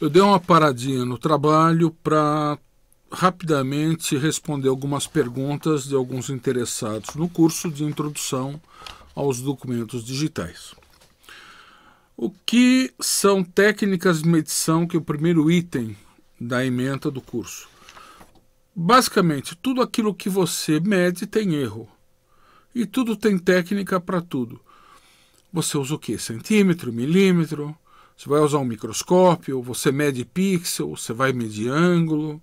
Eu dei uma paradinha no trabalho para rapidamente responder algumas perguntas de alguns interessados no curso de introdução aos documentos digitais. O que são técnicas de medição, que é o primeiro item da emenda do curso? Basicamente, tudo aquilo que você mede tem erro. E tudo tem técnica para tudo. Você usa o que? Centímetro, milímetro, você vai usar um microscópio, você mede pixel, você vai medir ângulo,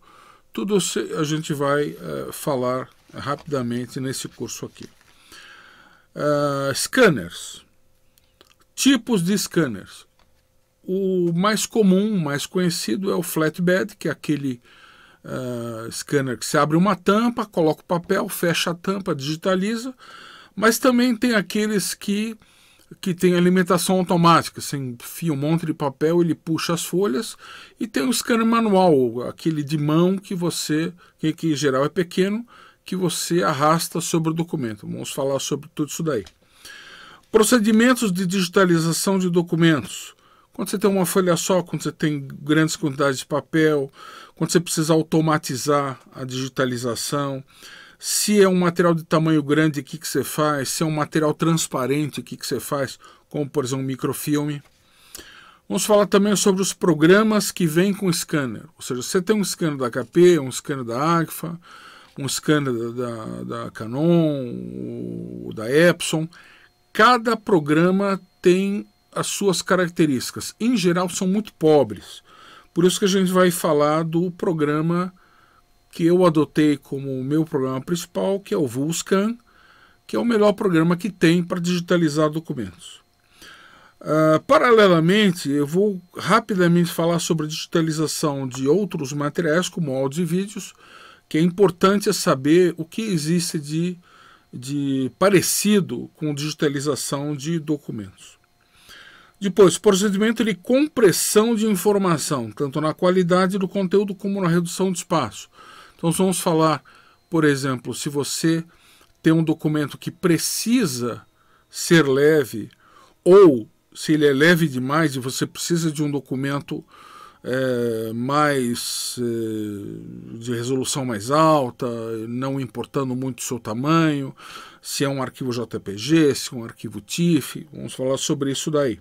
tudo a gente vai uh, falar rapidamente nesse curso aqui. Uh, scanners. Tipos de scanners. O mais comum, mais conhecido é o flatbed, que é aquele uh, scanner que se abre uma tampa, coloca o papel, fecha a tampa, digitaliza. Mas também tem aqueles que que tem alimentação automática. Você assim, enfia um monte de papel, ele puxa as folhas. E tem o scanner manual, aquele de mão que você, que em geral é pequeno, que você arrasta sobre o documento. Vamos falar sobre tudo isso daí. Procedimentos de digitalização de documentos. Quando você tem uma folha só, quando você tem grandes quantidades de papel, quando você precisa automatizar a digitalização, se é um material de tamanho grande, o que, que você faz, se é um material transparente, o que, que você faz, como por exemplo um microfilme. Vamos falar também sobre os programas que vêm com scanner, ou seja, você tem um scanner da HP, um scanner da Agfa, um scanner da, da, da Canon, da Epson. Cada programa tem as suas características. Em geral, são muito pobres. Por isso que a gente vai falar do programa que eu adotei como o meu programa principal, que é o Vulscan, que é o melhor programa que tem para digitalizar documentos. Uh, paralelamente, eu vou rapidamente falar sobre a digitalização de outros materiais, como áudio e vídeos, que é importante saber o que existe de, de parecido com digitalização de documentos. Depois, procedimento de compressão de informação, tanto na qualidade do conteúdo como na redução de espaço. Então, nós vamos falar, por exemplo, se você tem um documento que precisa ser leve, ou se ele é leve demais e você precisa de um documento é, mais é, de resolução mais alta, não importando muito o seu tamanho, se é um arquivo JPG, se é um arquivo TIFF, vamos falar sobre isso daí.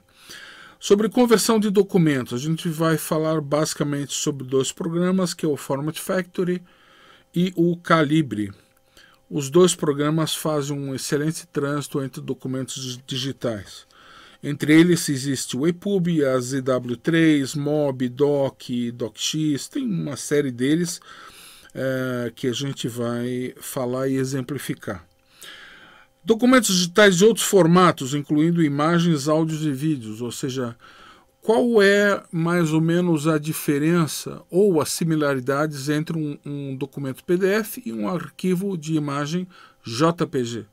Sobre conversão de documentos, a gente vai falar basicamente sobre dois programas, que é o Format Factory e o Calibre. Os dois programas fazem um excelente trânsito entre documentos digitais. Entre eles existe o EPUB, a ZW3, MOB, DOC, DOCX, tem uma série deles é, que a gente vai falar e exemplificar. Documentos digitais de outros formatos, incluindo imagens, áudios e vídeos, ou seja, qual é mais ou menos a diferença ou as similaridades entre um, um, documento PDF e um arquivo de imagem JPG?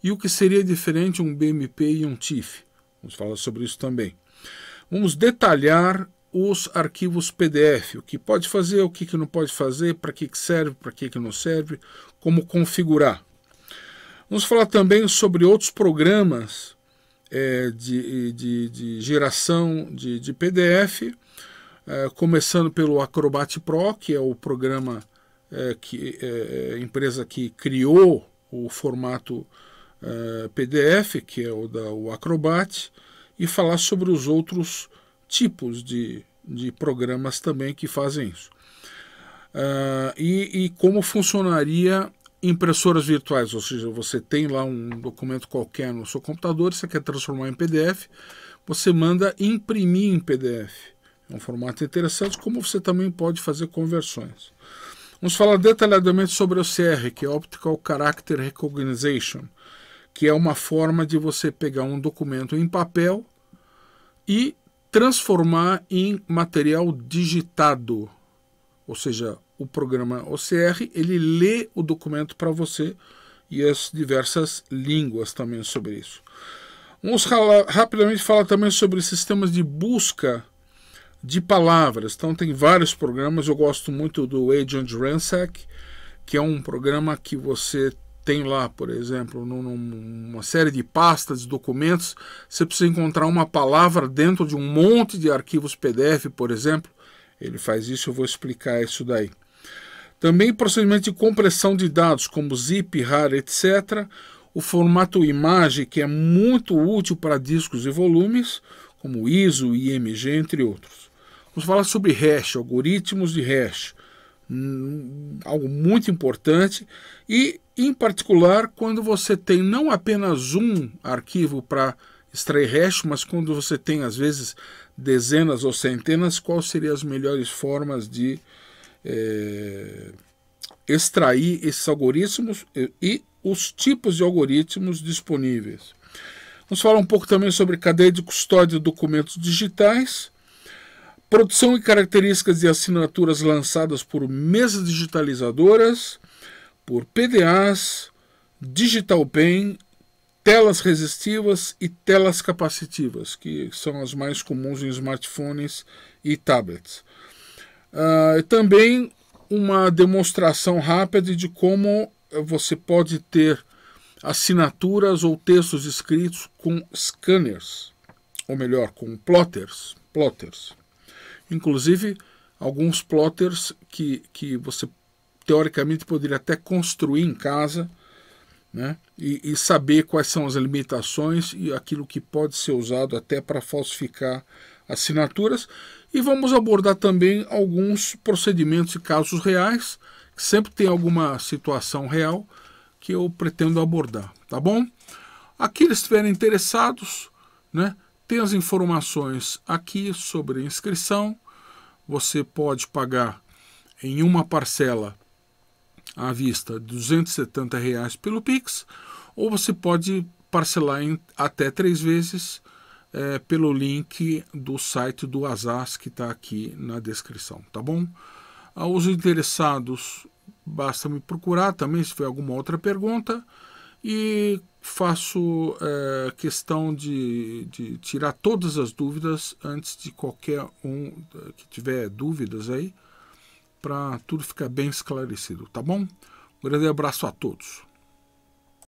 E o que seria diferente um BMP e um TIFF? Vamos falar sobre isso também. Vamos detalhar os arquivos PDF, o que pode fazer, o que, não pode fazer, para que, serve, para que não serve, como configurar. Vamos falar também sobre outros programas é, de, de, de, geração de, de PDF, é, começando pelo Acrobat Pro, que é o programa é, que é, é empresa que criou o formato é, PDF, que é o da o Acrobat, e falar sobre os outros tipos de, de programas também que fazem isso. Uh, e, e, como funcionaria impressoras virtuais, ou seja, você tem lá um documento qualquer no seu computador, você quer transformar em PDF, você manda imprimir em PDF. É um formato interessante, como você também pode fazer conversões. Vamos falar detalhadamente sobre o CR, que é Optical Character Recognition, que é uma forma de você pegar um documento em papel e transformar em material digitado, ou seja, o programa OCR, ele lê o documento para você e as diversas línguas também sobre isso. Vamos falar, rapidamente falar também sobre sistemas de busca de palavras. Então tem vários programas, eu gosto muito do Agent Ransack, que é um programa que você tem lá, por exemplo, numa série de pastas, de documentos, você precisa encontrar uma palavra dentro de um monte de arquivos PDF, por exemplo. Ele faz isso, eu vou explicar isso daí. Também procedimentos de compressão de dados, como zip, RAR, etc. O formato imagem, que é muito útil para discos e volumes, como ISO, IMG, entre outros. Vamos falar sobre hash, algoritmos de hash, hum, algo muito importante. E, em particular, quando você tem não apenas um arquivo para extrair hash, mas quando você tem, às vezes, dezenas ou centenas, quais seriam as melhores formas de é, extrair esses algoritmos e os tipos de algoritmos disponíveis. Vamos falar um pouco também sobre cadeia de custódia de documentos digitais, produção e características de assinaturas lançadas por mesas digitalizadoras, por PDAs, Digital Pen, telas resistivas e telas capacitivas, que são as mais comuns em smartphones e tablets. Uh, também uma demonstração rápida de como eh, você pode ter assinaturas ou textos escritos com scanners, ou melhor, com plotters, plotters. Inclusive, alguns plotters que, que você teoricamente poderia até construir em casa né? e, e saber quais são as limitações e aquilo que pode ser usado até para falsificar assinaturas e vamos abordar também alguns procedimentos e casos reais, que sempre tem alguma situação real que eu pretendo abordar, tá bom? Aqueles que estiverem interessados, né, tem as informações aqui sobre a inscrição. Você pode pagar em uma parcela à vista R$ 270,00 reais pelo Pix, ou você pode parcelar em até três vezes R$ é, pelo link do site do Azaz que está aqui na descrição, tá bom? Aos ah, interessados, basta me procurar também se for alguma outra pergunta e faço é, questão de, de, tirar todas as dúvidas antes de qualquer um é, que tiver dúvidas aí, para tudo ficar bem esclarecido, tá bom? Um grande abraço a todos.